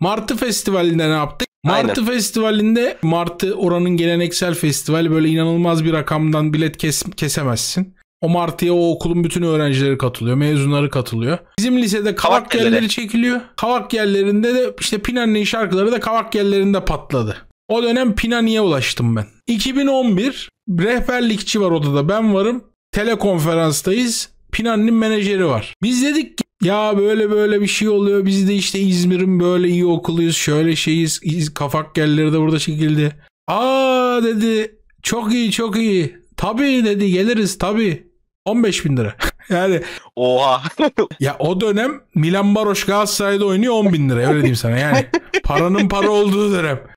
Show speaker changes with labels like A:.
A: Martı Festivali'nde ne yaptık? Martı Aynen. Festivali'nde Martı oranın geleneksel festivali böyle inanılmaz bir rakamdan bilet kes, kesemezsin. O Martı'ya o okulun bütün öğrencileri katılıyor. Mezunları katılıyor. Bizim lisede kavak, kavak yerleri. yerleri çekiliyor. Kavak yerlerinde de işte Pinani'nin şarkıları da kavak yerlerinde patladı. O dönem Pinani'ye ulaştım ben. 2011 rehberlikçi var odada ben varım. Telekonferanstayız. Pinan'ın menajeri var. Biz dedik ki ya böyle böyle bir şey oluyor. Biz de işte İzmir'in böyle iyi okuluyuz. Şöyle şeyiz. Kafak gelleri de burada çekildi. Aa dedi. Çok iyi çok iyi. Tabii dedi geliriz tabii. 15 bin lira. yani oha. ya o dönem Milan Baroş Galatasaray'da oynuyor 10 bin lira öyle diyeyim sana
B: yani. Paranın para olduğu dönem.